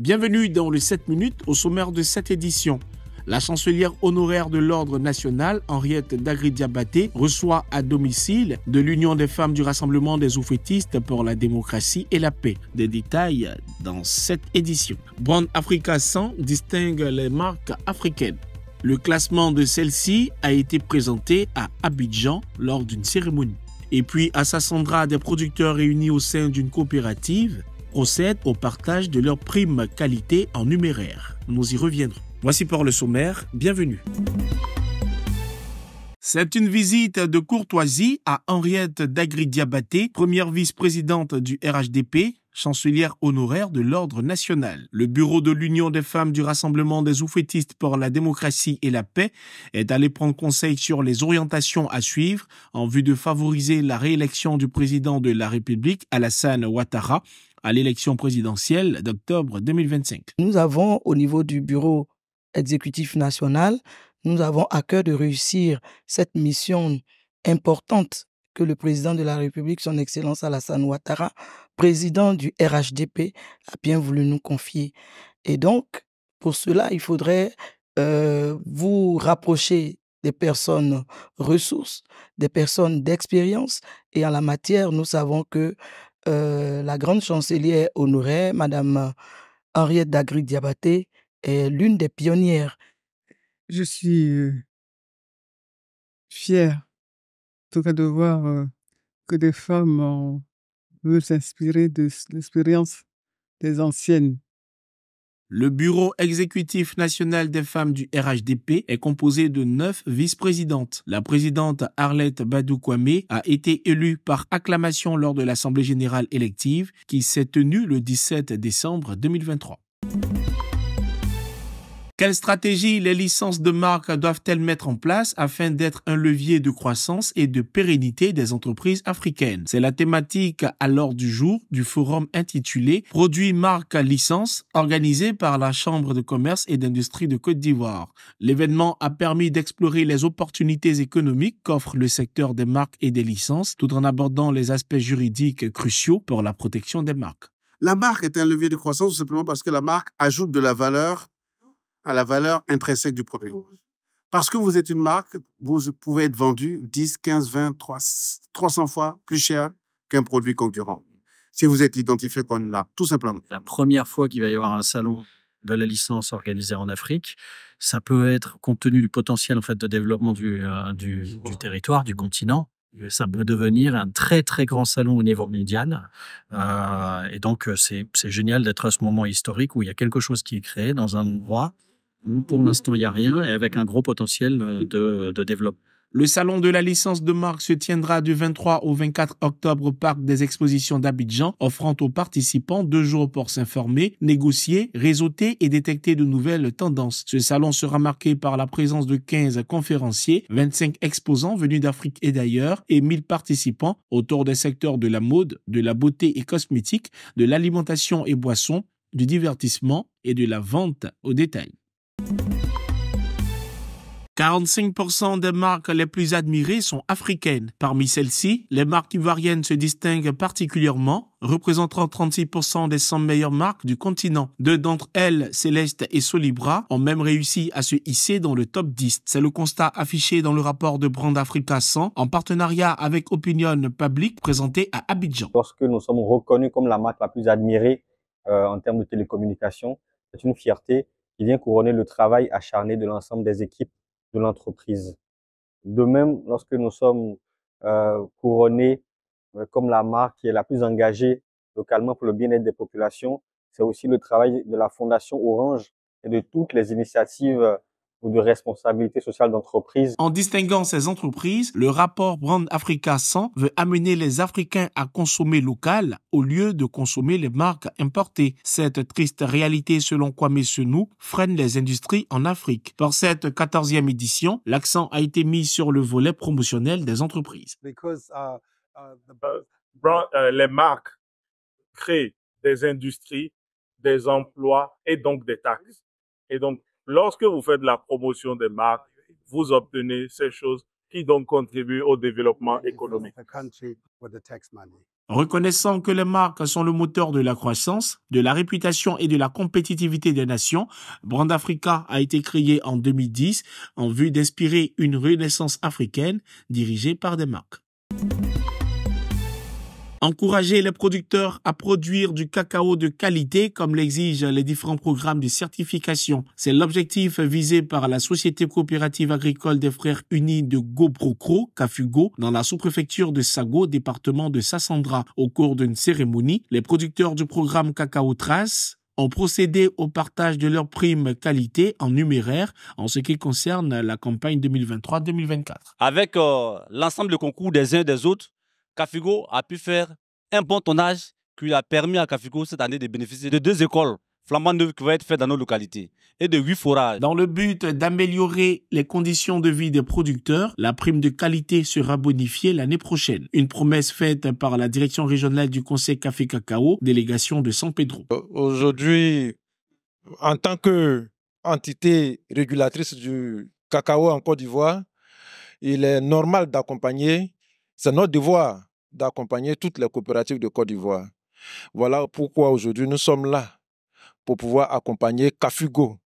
Bienvenue dans les 7 minutes au sommaire de cette édition. La chancelière honoraire de l'Ordre national, Henriette Dagridiabaté, reçoit à domicile de l'Union des femmes du Rassemblement des oufétistes pour la démocratie et la paix. Des détails dans cette édition. Brand Africa 100 distingue les marques africaines. Le classement de celle-ci a été présenté à Abidjan lors d'une cérémonie. Et puis à Sassandra, des producteurs réunis au sein d'une coopérative procèdent au partage de leurs primes qualité en numéraire. Nous y reviendrons. Voici pour le sommaire. Bienvenue. C'est une visite de courtoisie à Henriette Dagridiabaté, première vice-présidente du RHDP, chancelière honoraire de l'Ordre national. Le bureau de l'Union des femmes du Rassemblement des Oufettistes pour la démocratie et la paix est allé prendre conseil sur les orientations à suivre en vue de favoriser la réélection du président de la République, Alassane Ouattara, à l'élection présidentielle d'octobre 2025. Nous avons au niveau du bureau exécutif national, nous avons à cœur de réussir cette mission importante que le président de la République, son Excellence Alassane Ouattara, président du RHDP, a bien voulu nous confier. Et donc, pour cela, il faudrait euh, vous rapprocher des personnes ressources, des personnes d'expérience. Et en la matière, nous savons que euh, la grande chancelière honorée, Madame euh, Henriette Dagri Diabaté, est l'une des pionnières. Je suis euh, fière de voir que des femmes veulent s'inspirer de l'expérience des anciennes le bureau exécutif national des femmes du RHDP est composé de neuf vice-présidentes. La présidente Arlette Badou-Kwame a été élue par acclamation lors de l'Assemblée générale élective qui s'est tenue le 17 décembre 2023. Quelle stratégie les licences de marque doivent-elles mettre en place afin d'être un levier de croissance et de pérennité des entreprises africaines C'est la thématique à l'ordre du jour du forum intitulé Produits, marques, licences, organisé par la Chambre de commerce et d'industrie de Côte d'Ivoire. L'événement a permis d'explorer les opportunités économiques qu'offre le secteur des marques et des licences tout en abordant les aspects juridiques cruciaux pour la protection des marques. La marque est un levier de croissance simplement parce que la marque ajoute de la valeur à la valeur intrinsèque du produit. Parce que vous êtes une marque, vous pouvez être vendu 10, 15, 20, 300 fois plus cher qu'un produit concurrent. Si vous êtes identifié comme une marque, tout simplement. La première fois qu'il va y avoir un salon de la licence organisé en Afrique, ça peut être, compte tenu du potentiel en fait, de développement du, euh, du, territoire, du continent, ça peut devenir un très très grand salon au niveau mondial. Euh, et donc euh, c'est génial d'être à ce moment historique où il y a quelque chose qui est créé dans un endroit pour l'instant, il n'y a rien et avec un gros potentiel euh, de, développement. Le salon de la licence de marque se tiendra du 23 au 24 octobre au parc des expositions d'Abidjan, offrant aux participants deux jours pour s'informer, négocier, réseauter et détecter de nouvelles tendances. Ce salon sera marqué par la présence de 15 conférenciers, 25 exposants venus d'Afrique et d'ailleurs, et 1000 participants autour des secteurs de la mode, de la beauté et cosmétique, de l'alimentation et boissons, du divertissement et de la vente au détail. 45% des marques les plus admirées sont africaines. Parmi celles-ci, les marques ivoiriennes se distinguent particulièrement, représentant 36% des 100 meilleures marques du continent. Deux d'entre elles, Céleste et Solibra, ont même réussi à se hisser dans le top 10. C'est le constat affiché dans le rapport de Brand Africa 100 en partenariat avec Opinion Public présenté à Abidjan. Lorsque nous sommes reconnus comme la marque la plus admirée euh, en termes de télécommunications, c'est une fierté qui vient couronner le travail acharné de l'ensemble des équipes de l'entreprise. De même, lorsque nous sommes euh, couronnés euh, comme la marque qui est la plus engagée localement pour le bien-être des populations, c'est aussi le travail de la Fondation Orange et de toutes les initiatives ou de responsabilité sociale d'entreprise. En distinguant ces entreprises, le rapport Brand Africa 100 veut amener les Africains à consommer local au lieu de consommer les marques importées. Cette triste réalité, selon quoi, messieurs nous, freine les industries en Afrique. Pour cette 14 édition, l'accent a été mis sur le volet promotionnel des entreprises. Uh, uh, euh, euh, les marques créent des industries, des emplois et donc des taxes. Et donc, Lorsque vous faites la promotion des marques, vous obtenez ces choses qui donc contribuent au développement économique. Reconnaissant que les marques sont le moteur de la croissance, de la réputation et de la compétitivité des nations, Brand Africa a été créé en 2010 en vue d'inspirer une renaissance africaine dirigée par des marques. Encourager les producteurs à produire du cacao de qualité comme l'exigent les différents programmes de certification. C'est l'objectif visé par la Société coopérative agricole des Frères Unis de Goprocro, Cafugo, dans la sous-préfecture de Sago, département de Sassandra. Au cours d'une cérémonie, les producteurs du programme Cacao Trace ont procédé au partage de leurs primes qualité en numéraire en ce qui concerne la campagne 2023-2024. Avec euh, l'ensemble des concours des uns et des autres, Cafigo a pu faire un bon tonnage qui a permis à Cafigo cette année de bénéficier de deux écoles flamandes qui vont être faites dans nos localités et de huit forages. Dans le but d'améliorer les conditions de vie des producteurs, la prime de qualité sera bonifiée l'année prochaine. Une promesse faite par la direction régionale du Conseil Café Cacao, délégation de San Pedro. Euh, aujourd'hui, en tant que entité régulatrice du cacao en Côte d'Ivoire, il est normal d'accompagner, c'est notre devoir d'accompagner toutes les coopératives de Côte d'Ivoire. Voilà pourquoi aujourd'hui nous sommes là pour pouvoir accompagner Cafugo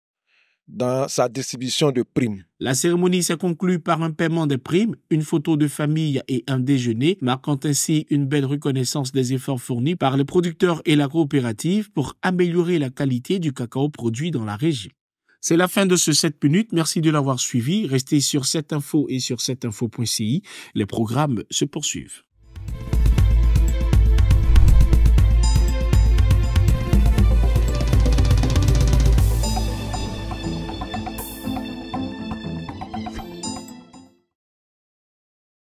dans sa distribution de primes. La cérémonie s'est conclue par un paiement des primes, une photo de famille et un déjeuner, marquant ainsi une belle reconnaissance des efforts fournis par les producteurs et la coopérative pour améliorer la qualité du cacao produit dans la région. C'est la fin de ce 7 minutes. Merci de l'avoir suivi. Restez sur cette info et sur cette infoci Les programmes se poursuivent.